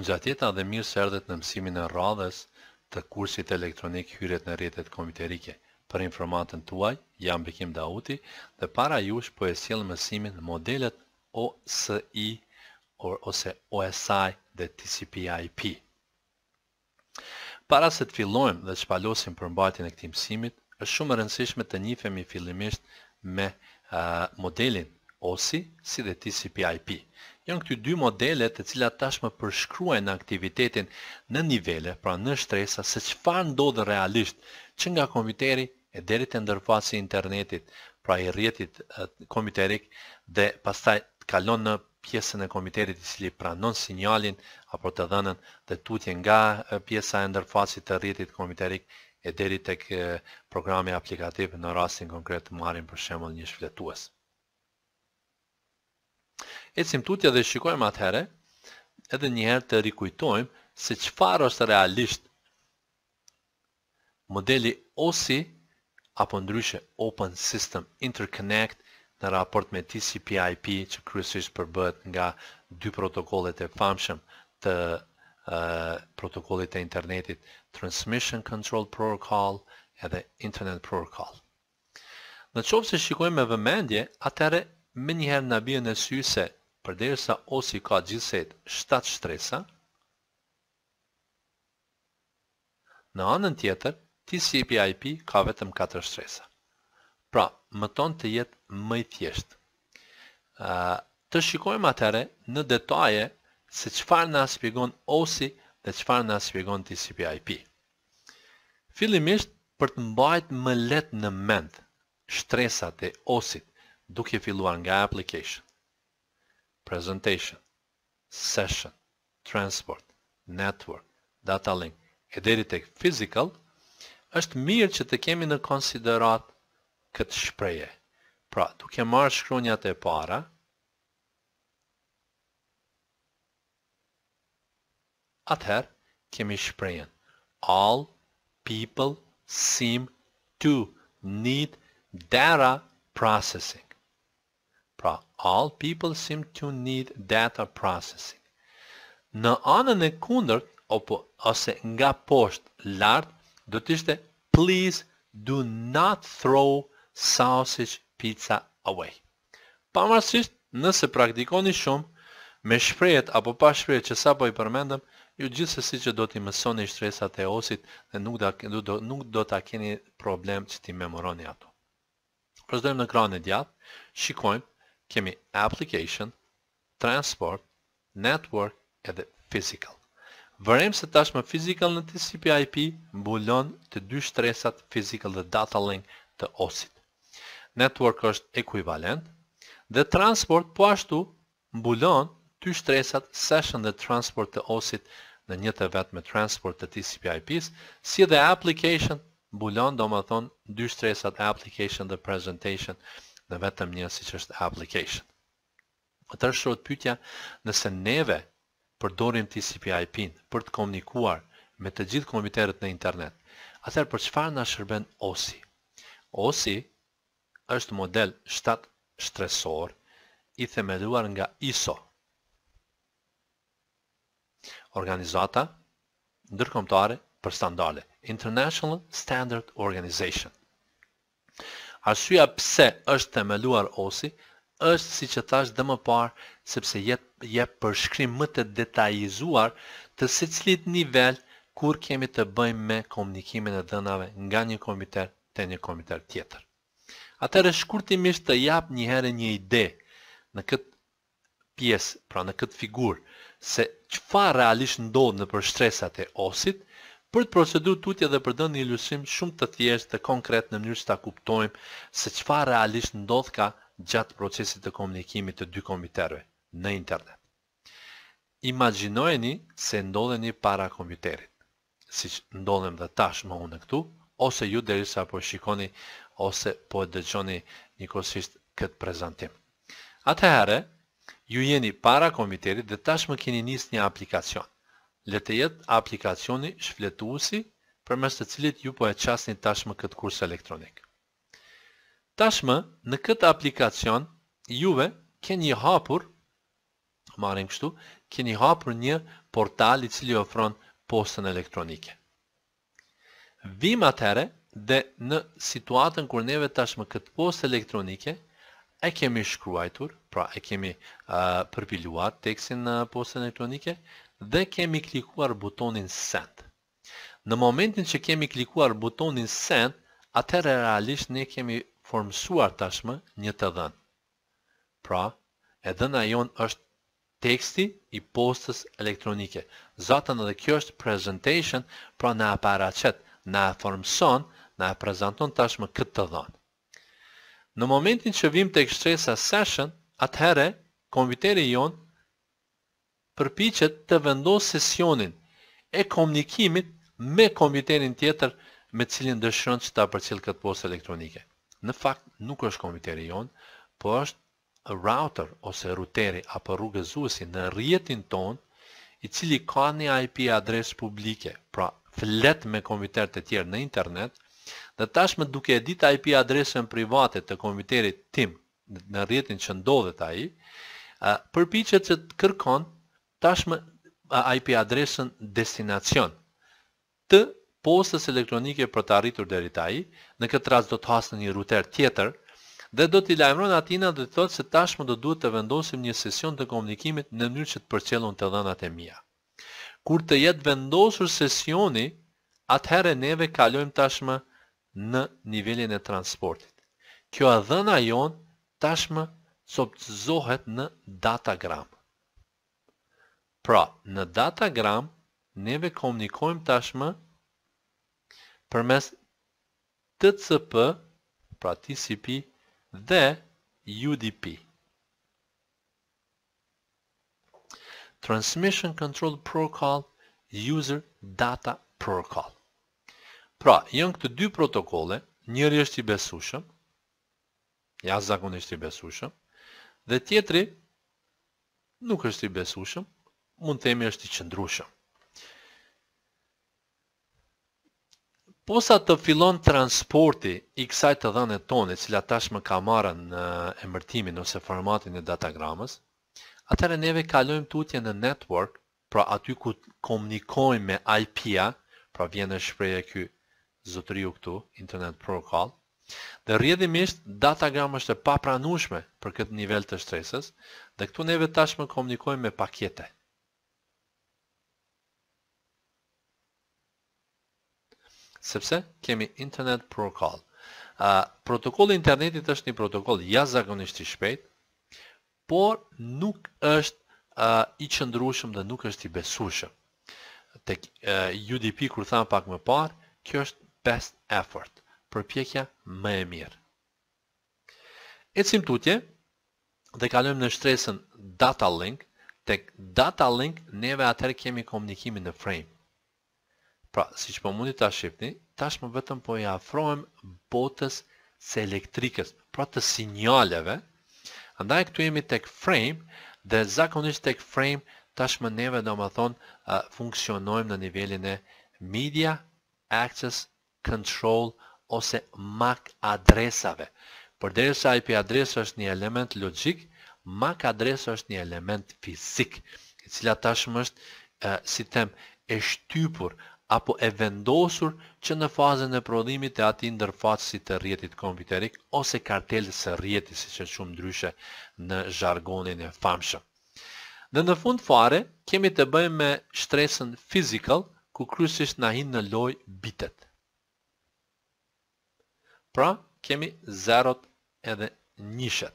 gjatjeta dhe mirë se erdhët në mësimin e radhës të kursit elektronik hyret në rjetet kompjuterike. Për informatën tuaj, jam Bekim Dauti dhe para jush po e sjell mësimin modelet OSI ose OSI dhe TCP/IP. Para se të fillojmë dhe të shpalosim përmbajtjen e këtij mësimit, është shumë e rëndësishme të njihemi fillimisht me modelin OSI si dhe TCP/IP. Janë këtu dy modele të cilat tashmë përshkruajnë aktivitetin në nivele, pra në shtresa, se që fa ndodhë realisht që nga komiteri e deri të ndërfasi internetit, pra i rjetit komiterik dhe pastaj të kalon në pjesën e komiterit i cili pranon sinjalin apo të dhenën dhe tutje nga pjesa e ndërfasi të rjetit komiterik e deri të programi programe aplikativ në rastin konkret të marim për shemën një shfletues. E cim tutja dhe shikojmë atëhere, edhe njëherë të rikujtojmë se qëfar është realisht modeli OSI, apo ndryshe Open System Interconnect në raport me TCP IP që kryesisht përbët nga dy protokollet e famshëm të protokollet e internetit Transmission Control Protocol edhe Internet Protocol. Në qovë se shikojmë e vëmendje, atëre me njëherë në e në se përderisa osi ka gjithset 7 shtresa, në anën tjetër, TCP IP ka vetëm 4 shtresa. Pra, më tonë të jetë më i thjeshtë. Të shikojmë atëre në detaje se qëfar në aspegon osi dhe qëfar në aspegon TCP IP. Filimisht, për të mbajt më let në mend shtresat e osit, duke filluar nga application presentation, session, transport, network, data link, e deri tek physical, është mirë që të kemi në konsiderat këtë shpreje. Pra, duke marrë shkronjat e para, atëherë kemi shprejen. All people seem to need data processing. Pra, all people seem to need data processing. Në anën e kundërt, opo, ose nga poshtë lartë, do të ishte, please do not throw sausage pizza away. Pamarësisht, nëse praktikoni shumë, me shprejet apo pa shprejet që sa po i përmendëm, ju gjithë si që do t'i mësoni i shtresat e osit dhe nuk, da, du, do, nuk do t'a keni problem që t'i memoroni ato. Rëzdojmë në kranë e djatë, shikojmë, kemi application, transport, network edhe physical. Vërem se tashme physical në TCP IP mbulon të dy shtresat physical dhe data link të osit. Network është ekuivalent dhe transport po ashtu mbulon të shtresat session dhe transport të osit në një të vetë me transport të TCP IP-s, si dhe application mbulon do më thonë dy shtresat application dhe presentation të osit dhe vetëm një si që është application. Më të rështërot pytja nëse neve përdorim TCP IP për të komunikuar me të gjithë komiterët në internet, atër për qëfar në shërben OSI? OSI është model 7 shtresor i themeluar nga ISO. Organizata ndërkomtare për standale, International Standard Organization. Arsyeja pse është themeluar osi është siç e thash dhe më parë sepse jep jep përshkrim më të detajizuar të secilit nivel kur kemi të bëjmë me komunikimin e dhënave nga një kompjuter te një kompjuter tjetër. Atëherë shkurtimisht të jap një herë një ide në këtë pjesë, pra në këtë figurë, se çfarë realisht ndodhë në për shtresat e osit, për të proceduar tutje dhe për dhënë një ilustrim shumë të thjeshtë dhe konkret në mënyrë që ta kuptojmë se çfarë realisht ndodh ka gjatë procesit të komunikimit të dy kompjuterëve në internet. Imagjinojeni se ndodheni para kompjuterit, që ndodhem dhe tashmë unë këtu, ose ju derisa po shikoni ose po e dëgjoni kosisht këtë prezantim. Atëherë, ju jeni para kompjuterit dhe tashmë keni nisë një aplikacion le të jetë aplikacioni shfletuesi përmes të cilit ju po e çasni tashmë këtë kurs elektronik. Tashmë në këtë aplikacion juve keni hapur marrën këtu, keni hapur një portal i cili ofron postën elektronike. Vim atëre dhe në situatën kur neve tashmë këtë postë elektronike, e kemi shkruajtur, pra e kemi përpiluar teksin në postën elektronike dhe kemi klikuar butonin send. Në momentin që kemi klikuar butonin send, atëherë realisht ne kemi formësuar tashmë një të dhënë. Pra, e dhëna jonë është teksti i postës elektronike. Zatën edhe kjo është presentation, pra na paraqet, na formson, na prezanton tashmë këtë të dhënë. Në momentin që vim të ekstresa session, atëhere, kompiteri jonë përpichet të vendosë sesionin e komunikimit me kompiterin tjetër me cilin dëshën që ta përcil këtë post elektronike. Në fakt, nuk është kompiteri jonë, po është router ose ruteri apo rrugëzuesi në rjetin tonë i cili ka një IP adres publike, pra flet me kompiter të tjerë në internet, Dhe tashme duke edit IP adresën private të komiterit tim në rjetin që ndodhet aji, përpichet që të kërkon tashme IP adresën destinacion të postës elektronike për të arritur dheri taji, në këtë ras do të hasë një router tjetër, dhe do t'i lajmëron atina dhe të thotë se tashme do duhet të vendosim një sesion të komunikimit në mënyrë që të përqelon të dhenat e mija. Kur të jetë vendosur sesioni, atëherë neve kalojmë tashme në nivelin e transportit. Kjo a dhëna jonë tashmë sopëtëzohet në datagram. Pra, në datagram, neve komunikojmë tashmë për mes TCP, pra TCP, dhe UDP. Transmission Control Protocol User Data Protocol. Pra, jënë këtë dy protokolle, njëri është i besushëm, ja zakon është i besushëm, dhe tjetëri nuk është i besushëm, mund të emi është i qëndrushëm. Posa të filon transporti i kësaj të dhane tonë, cila tash ka marë në emërtimin ose formatin e datagramës, atëre neve kalojmë të utje në network, pra aty ku komunikojmë me IP-a, pra vjene shpreje kjo zotëriu këtu, Internet Protocol, dhe rrjedhimisht datagram është e papranushme për këtë nivel të stresës, dhe këtu neve tashme komunikojmë me pakete. Sepse kemi Internet Protocol. Protokolli internetit është një protokoll jazakonisht i shpejt, por nuk është i qëndrueshëm dhe nuk është i besueshëm. Tek UDP, kur thamë pak më parë, kjo është best effort, përpjekja më e mirë. E cim tutje, dhe kalujem në shtresën data link, të data link neve atër kemi komunikimi në frame. Pra, si që po mundi të shqipni, tash më vetëm po i afrohem botës se elektrikës, pra të sinjaleve, ndaj këtu jemi të frame, dhe zakonisht të frame, tash më neve do më thonë funksionojmë në nivelin e media, access, control ose MAC adresave. Për derisa IP adresa është një element logik, MAC adresa është një element fizik, e cila tashmë është si tem e shtypur apo e vendosur që në fazën e prodhimit e ati ndërfaqësit të rjetit kompiterik ose kartelës e rrjetit, siç që shumë dryshe në jargonin e famshëm. Dhe në fund fare, kemi të bëjmë me shtresën fizikal, ku kryesisht në hinë në loj bitet. Pra, kemi zerot edhe njëshet.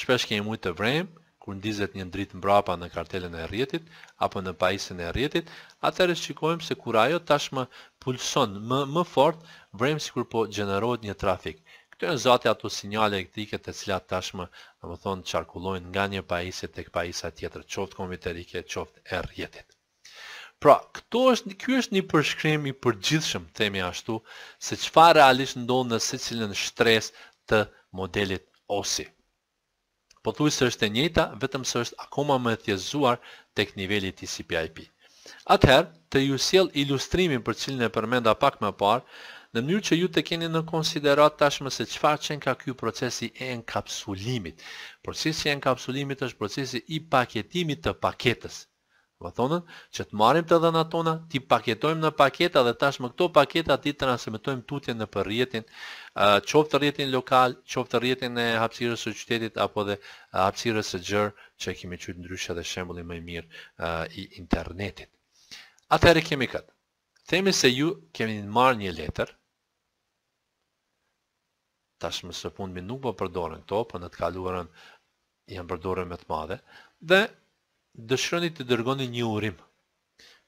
Shpesh kemi mujtë të vrejmë, kur ndizet një dritë mbrapa në kartelen e rjetit, apo në pajisën e rjetit, atër e shqikojmë se kur ajo tashmë pulson më, më fort, vrejmë si kur po gjenerohet një trafik. Këtë e zate ato sinjale e këtike të cilat tashmë, në më thonë, qarkullojnë nga një pajisit të këpajisa tjetër, qoftë komiterike, qoftë e rjetit. Pra, këto është, kjo është një përshkrim i përgjithshëm, themi ashtu, se çfarë realisht ndonë në secilin cilën shtres të modelit OSI. Po thuj së është e njëta, vetëm së është akoma më thjezuar tek nivelli TCP-IP. Atëherë, të ju siel ilustrimin për cilën e përmenda pak më parë, në mënyrë që ju të keni në konsiderat tashmë se çfarë qenë ka kjo procesi e enkapsulimit. Procesi e enkapsulimit është procesi i paketimit të paketës, Më po thonën që të marim të dhëna tona, ti paketojmë në paketa dhe tashmë këto paketa ti transmitojmë tutje në për rjetin, qoftë rjetin lokal, qoftë rjetin e hapsirës e qytetit, apo dhe hapsirës e gjërë që kemi qytë ndryshë dhe shembulin më i mirë i internetit. Atëherë kemi këtë. Themi se ju kemi në marë një letër, tashmë së fundmi nuk po përdorën këto, për në të kaluarën janë përdorën me të madhe, dhe dëshironi të dërgoni një urim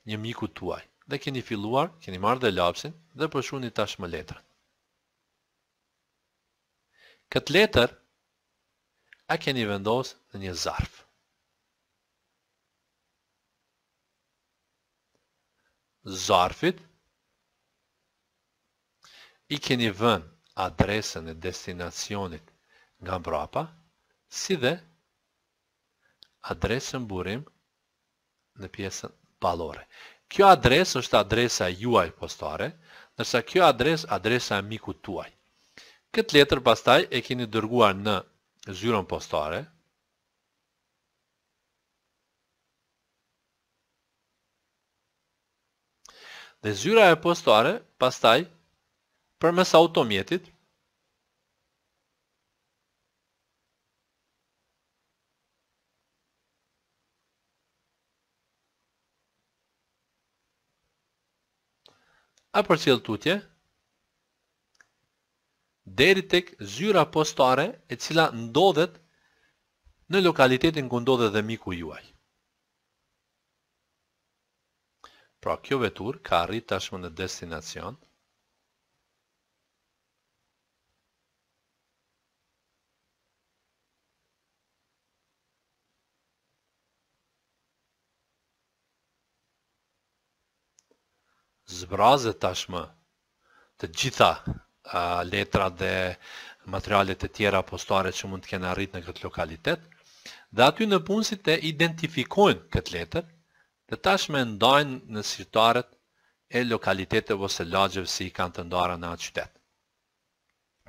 një miku tuaj dhe keni filluar, keni marrë dhe lapsin dhe përshuni tashmë letrën. Këtë letër a keni vendosë në një zarfë. Zarfit i keni vën adresën e destinacionit nga brapa, si dhe adresën burim në pjesën balore. Kjo adresë është adresa juaj postare, nërsa kjo adresë adresa miku tuaj. Këtë letër pastaj e keni dërguar në zyron postare, Dhe zyra e postare, pastaj, për mes automjetit, a për cilë tutje? Deri tek zyra postare e cila ndodhet në lokalitetin ku ndodhet dhe miku juaj. Pra kjo vetur ka rrit tashmë në destinacionë, zbrazët tashmë të gjitha letra dhe materialet e tjera postare që mund të kene arrit në këtë lokalitet, dhe aty në punësit e identifikojnë këtë letër, dhe tashme ndajnë në sirtarët e lokalitetet vëse lagjëve si i kanë të ndara në atë qytet.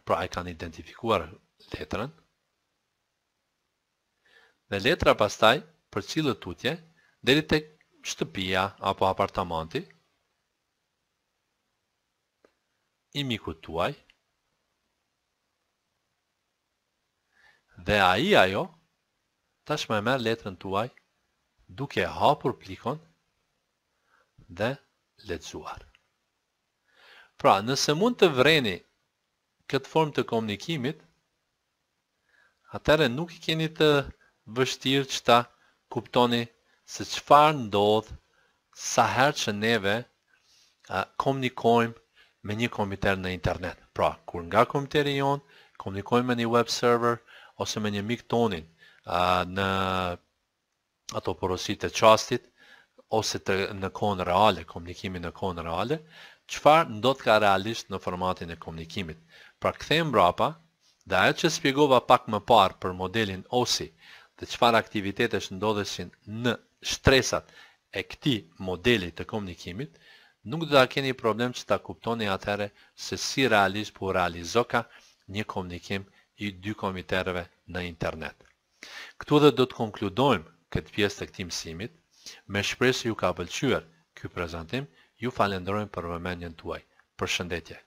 Pra e kanë identifikuar letërën, dhe letra pastaj për cilë të tutje, dhe li të shtëpia apo apartamanti, i mikut tuaj, dhe a i ajo, tash me merë letrën tuaj, duke hapur plikon dhe letëzuar. Pra, nëse mund të vreni këtë form të komunikimit, atëre nuk i keni të vështirë që ta kuptoni se qëfar ndodhë sa herë që neve komunikojmë me një komiter në internet. Pra, kur nga komiteri jonë, komunikojmë me një web server, ose me një mik tonin në ato porosit e qastit, ose të në konë reale, komunikimi në konë reale, qëfar ndot ka realisht në formatin e komunikimit. Pra, kthehem brapa, dhe e që spjegova pak më parë për modelin OSI, dhe qëfar aktivitetesh ndodheshin në shtresat e këti modeli të komunikimit, nuk dhe da keni problem që ta kuptoni atëherë se si realisht po realizoka një komunikim i dy komiterve në internet. Këtu dhe do të konkludojmë këtë pjesë të këtim simit, me shpresë ju ka pëlqyër këj prezentim, ju falendrojmë për vëmenjën tuaj. Për shëndetje!